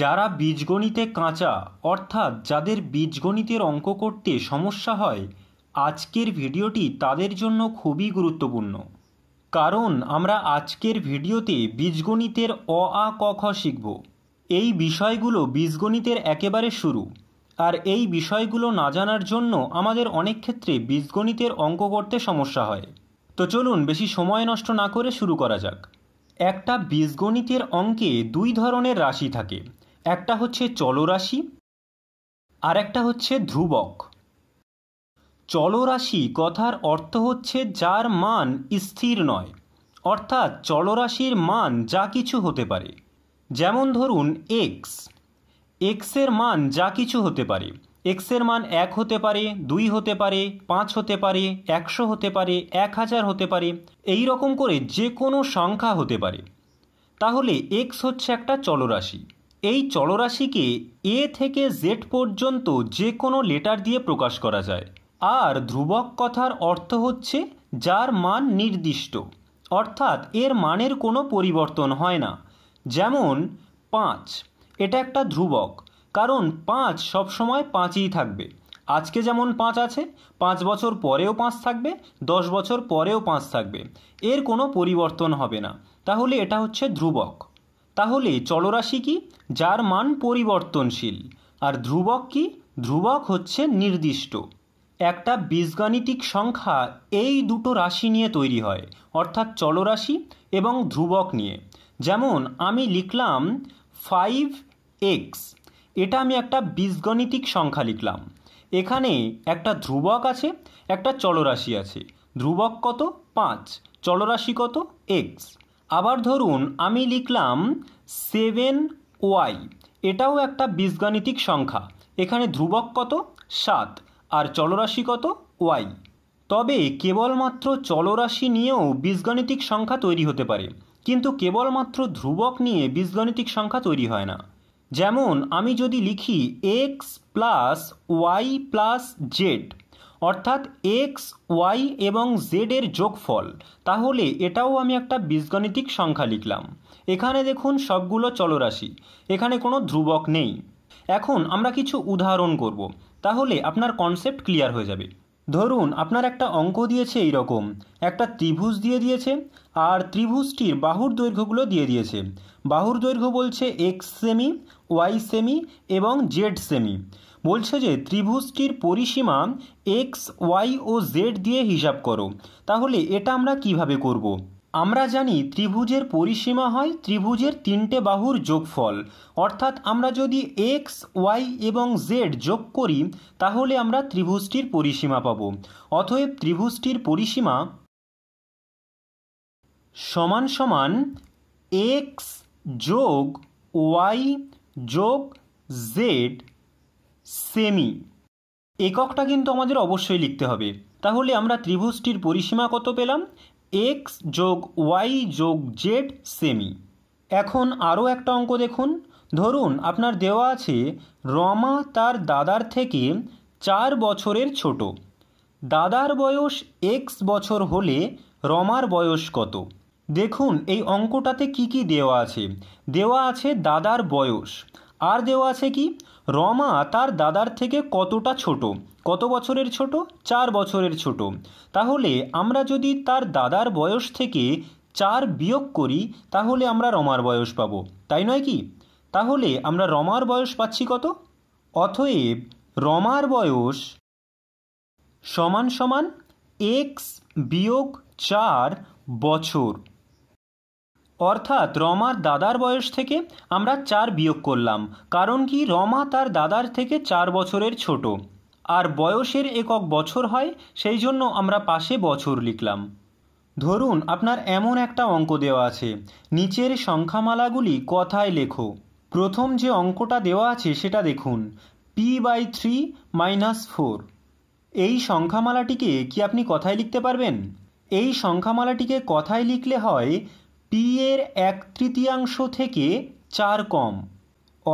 যারা বীজগণিতে কাঁচা অর্থাৎ যাদের বীজগণিতের অঙ্ক করতে সমস্যা হয় আজকের ভিডিওটি তাদের জন্য খুবই গুরুত্বপূর্ণ কারণ আমরা আজকের ভিডিওতে বীজগণিতের অ আ ক খ শিখব এই বিষয়গুলো বীজগণিতের একেবারে শুরু আর এই বিষয়গুলো না জানার জন্য আমাদের অনেক ক্ষেত্রে বীজগণিতের অঙ্ক করতে সমস্যা হয় তো চলুন বেশি সময় নষ্ট না করে শুরু করা যাক একটা বীজগণিতের অঙ্কে দুই ধরনের রাশি থাকে একটা হচ্ছে চলরাশি আর একটা হচ্ছে ধ্রুবক চলরাশি কথার অর্থ হচ্ছে যার মান স্থির নয় অর্থাৎ চলরাশির মান যা কিছু হতে পারে যেমন ধরুন এক্স এক্সের মান যা কিছু হতে পারে এক্সের মান এক হতে পারে দুই হতে পারে পাঁচ হতে পারে একশো হতে পারে এক হাজার হতে পারে এই রকম করে যে কোনো সংখ্যা হতে পারে তাহলে এক্স হচ্ছে একটা চলরাশি এই চলরাশিকে এ থেকে জেড পর্যন্ত যে কোনো লেটার দিয়ে প্রকাশ করা যায় আর ধ্রুবক কথার অর্থ হচ্ছে যার মান নির্দিষ্ট অর্থাৎ এর মানের কোনো পরিবর্তন হয় না যেমন পাঁচ এটা একটা ধ্রুবক কারণ পাঁচ সবসময় পাঁচই থাকবে আজকে যেমন পাঁচ আছে পাঁচ বছর পরেও পাঁচ থাকবে দশ বছর পরেও পাঁচ থাকবে এর কোনো পরিবর্তন হবে না তাহলে এটা হচ্ছে ধ্রুবক তাহলে চলরাশি কি যার মান পরিবর্তনশীল আর ধ্রুবক কি ধ্রুবক হচ্ছে নির্দিষ্ট একটা বীজগাণিতিক সংখ্যা এই দুটো রাশি নিয়ে তৈরি হয় অর্থাৎ চলরাশি এবং ধ্রুবক নিয়ে যেমন আমি লিখলাম ফাইভ এক্স এটা আমি একটা বীজগণিতিক সংখ্যা লিখলাম এখানে একটা ধ্রুবক আছে একটা চলরাশি আছে ধ্রুবক কত পাঁচ চলরাশি কত এক্স আবার ধরুন আমি লিখলাম সেভেন ওয়াই এটাও একটা বীজগাণিতিক সংখ্যা এখানে ধ্রুবক কত সাত আর চলরাশি কত ওয়াই তবে কেবলমাত্র চলরাশি নিয়েও বীজগাণিতিক সংখ্যা তৈরি হতে পারে কিন্তু কেবলমাত্র ধ্রুবক নিয়ে বীজগাণিতিক সংখ্যা তৈরি হয় না যেমন আমি যদি লিখি x plus y plus z অর্থাৎ এক্স ওয়াই এবং জেডের যোগফল তাহলে এটাও আমি একটা বীজগণিতিক সংখ্যা লিখলাম এখানে দেখুন সবগুলো চলরাশি এখানে কোনো ধ্রুবক নেই এখন আমরা কিছু উদাহরণ করব তাহলে আপনার কনসেপ্ট ক্লিয়ার হয়ে যাবে ধরুন আপনার একটা অঙ্ক দিয়েছে এই রকম একটা ত্রিভুজ দিয়ে দিয়েছে আর ত্রিভুজটির বাহুর দৈর্ঘ্যগুলো দিয়ে দিয়েছে বাহুর দৈর্ঘ্য বলছে এক্স সেমি ওয়াই সেমি এবং জেড সেমি বলছে যে ত্রিভুজটির পরিসীমা এক্স ওয়াই ও জেড দিয়ে হিসাব করো তাহলে এটা আমরা কিভাবে করব। আমরা জানি ত্রিভুজের পরিসীমা হয় ত্রিভুজের তিনটে বাহুর যোগফল অর্থাৎ আমরা যদি এক্স ওয়াই এবং জেড যোগ করি তাহলে আমরা ত্রিভুজটির পরিসীমা পাব অতএব ত্রিভুজটির পরিসীমা সমান সমান এক্স যোগ ওয়াই যোগ জেড সেমি এককটা কিন্তু আমাদের অবশ্যই লিখতে হবে তাহলে আমরা ত্রিভুজটির পরিসীমা কত পেলাম এক্স যোগ ওয়াই যোগ জেড সেমি এখন আরও একটা অঙ্ক দেখুন ধরুন আপনার দেওয়া আছে রমা তার দাদার থেকে চার বছরের ছোট দাদার বয়স এক্স বছর হলে রমার বয়স কত দেখুন এই অঙ্কটাতে কি কি দেওয়া আছে দেওয়া আছে দাদার বয়স আর দেওয়া আছে কি রমা তার দাদার থেকে কতটা ছোট কত বছরের ছোট চার বছরের ছোট তাহলে আমরা যদি তার দাদার বয়স থেকে চার বিয়োগ করি তাহলে আমরা রমার বয়স পাব তাই নয় কি তাহলে আমরা রমার বয়স পাচ্ছি কত অতএব রমার বয়স সমান সমান এক্স বিয়োগ চার বছর অর্থাৎ রমার দাদার বয়স থেকে আমরা চার বিয়োগ করলাম কারণ কি রমা তার দাদার থেকে চার বছরের ছোট আর বয়সের একক বছর হয় সেই জন্য আমরা পাশে বছর লিখলাম ধরুন আপনার এমন একটা অঙ্ক দেওয়া আছে নিচের সংখ্যামালাগুলি কথায় লেখো প্রথম যে অঙ্কটা দেওয়া আছে সেটা দেখুন p by three minus four এই সংখ্যামালাটিকে কি আপনি কথায় লিখতে পারবেন এই সংখ্যামালাটিকে কথায় লিখলে হয় পি এর এক তৃতীয়াংশ থেকে চার কম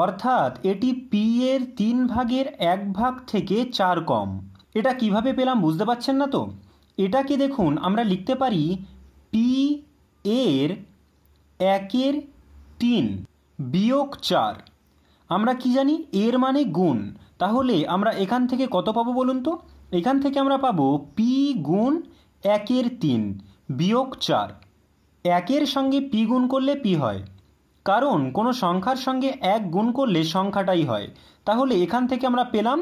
অর্থাৎ এটি পি এর তিন ভাগের এক ভাগ থেকে চার কম এটা কিভাবে পেলাম বুঝতে পারছেন না তো এটাকে দেখুন আমরা লিখতে পারি পি এর একের তিন বিয়োগ চার আমরা কি জানি এর মানে গুণ তাহলে আমরা এখান থেকে কত পাবো বলুন তো এখান থেকে আমরা পাবো পি গুণ একের তিন বিয়োগ চার একের সঙ্গে পি গুণ করলে পি হয় কারণ কোনো সংখ্যার সঙ্গে এক গুণ করলে সংখ্যাটাই হয় তাহলে এখান থেকে আমরা পেলাম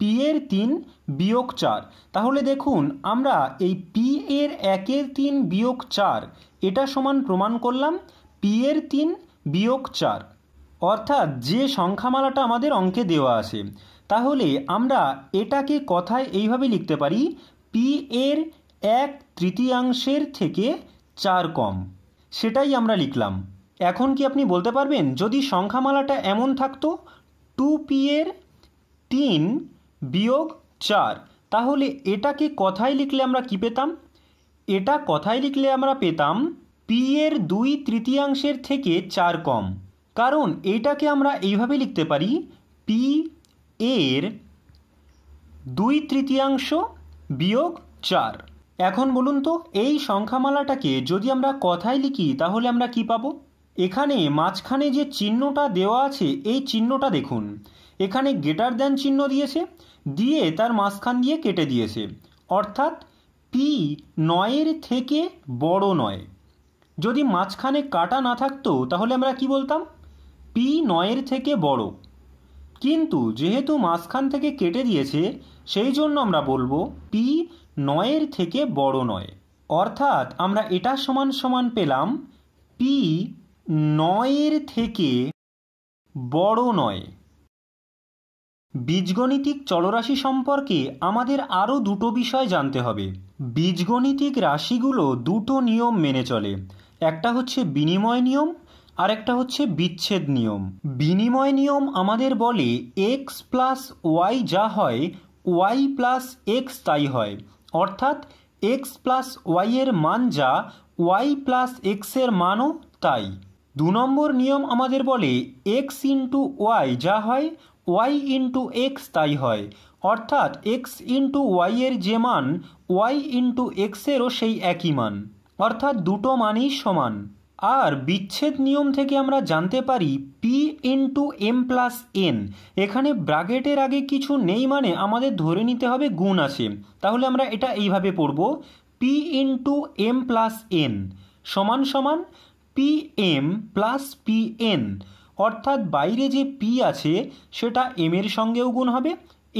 পি এর তিন বিয়োগ চার তাহলে দেখুন আমরা এই পি এর একের তিন বিয়োগ চার এটা সমান প্রমাণ করলাম পি এর তিন বিয়োগ চার অর্থাৎ যে সংখ্যামালাটা আমাদের অঙ্কে দেওয়া আছে তাহলে আমরা এটাকে কথায় এইভাবে লিখতে পারি পি এর এক তৃতীয়াংশের থেকে চার কম সেটাই আমরা লিখলাম এখন কি আপনি বলতে পারবেন যদি সংখ্যামালাটা এমন থাকতো টু পি এর তিন বিয়োগ চার তাহলে এটাকে কথায় লিখলে আমরা কি পেতাম এটা কথায় লিখলে আমরা পেতাম পি এর দুই তৃতীয়াংশের থেকে চার কম কারণ এইটাকে আমরা এইভাবে লিখতে পারি পি এর দুই তৃতীয়াংশ বিয়োগ চার এখন বলুন তো এই সংখ্যামালাটাকে যদি আমরা কথায় লিখি তাহলে আমরা কি পাবো এখানে মাঝখানে যে চিহ্নটা দেওয়া আছে এই চিহ্নটা দেখুন এখানে গেটার দ্যান চিহ্ন দিয়েছে দিয়ে তার মাঝখান দিয়ে কেটে দিয়েছে অর্থাৎ পি নয়ের থেকে বড় নয় যদি মাঝখানে কাটা না থাকতো তাহলে আমরা কি বলতাম পি নয়ের থেকে বড় কিন্তু যেহেতু মাঝখান থেকে কেটে দিয়েছে সেই জন্য আমরা বলবো পি নয়ের থেকে বড় নয় অর্থাৎ আমরা এটা সমান সমান পেলাম পি নয়ের থেকে বড় নয় বীজগণিতিক চলরাশি সম্পর্কে আমাদের আরও দুটো বিষয় জানতে হবে বীজগণিতিক রাশিগুলো দুটো নিয়ম মেনে চলে একটা হচ্ছে বিনিময় নিয়ম আরেকটা হচ্ছে বিচ্ছেদ নিয়ম বিনিময় নিয়ম আমাদের বলে এক্স প্লাস ওয়াই যা হয় ওয়াই প্লাস এক্স তাই হয় অর্থাৎ এক্স প্লাস ওয়াইয়ের মান যা ওয়াই প্লাস এক্সের মানও তাই দু নম্বর নিয়ম আমাদের বলে এক্স ইন্টু ওয়াই যা হয় ওয়াই ইন্টু এক্স তাই হয় অর্থাৎ এক্স ইন্টু ওয়াইয়ের যে মান ওয়াই ইন্টু এক্সেরও সেই একই মান অর্থাৎ দুটো মানই সমান আর বিচ্ছেদ নিয়ম থেকে আমরা জানতে পারি p into m plus n এখানে ব্রাগেটের আগে কিছু নেই মানে আমাদের ধরে নিতে হবে গুণ আছে তাহলে আমরা এটা এইভাবে পড়ব p into m plus n সমান সমান p m plus p n অর্থাৎ বাইরে যে পি আছে সেটা এম এর সঙ্গেও গুণ হবে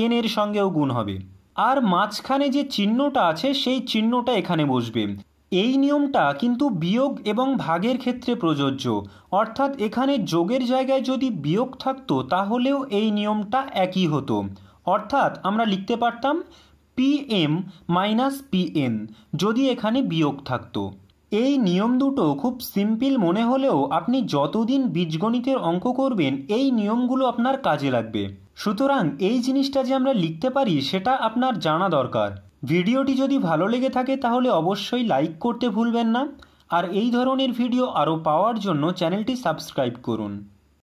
এন এর সঙ্গেও গুণ হবে আর মাঝখানে যে চিহ্নটা আছে সেই চিহ্নটা এখানে বসবে এই নিয়মটা কিন্তু বিয়োগ এবং ভাগের ক্ষেত্রে প্রযোজ্য অর্থাৎ এখানে যোগের জায়গায় যদি বিয়োগ থাকতো তাহলেও এই নিয়মটা একই হতো অর্থাৎ আমরা লিখতে পারতাম p m minus p n যদি এখানে বিয়োগ থাকতো এই নিয়ম দুটো খুব সিম্পল মনে হলেও আপনি যতদিন বীজগণিতের অঙ্ক করবেন এই নিয়মগুলো আপনার কাজে লাগবে সুতরাং এই জিনিসটা যে আমরা লিখতে পারি সেটা আপনার জানা দরকার ভিডিওটি যদি ভালো লেগে থাকে তাহলে অবশ্যই লাইক করতে ভুলবেন না আর এই ধরনের ভিডিও আরও পাওয়ার জন্য চ্যানেলটি সাবস্ক্রাইব করুন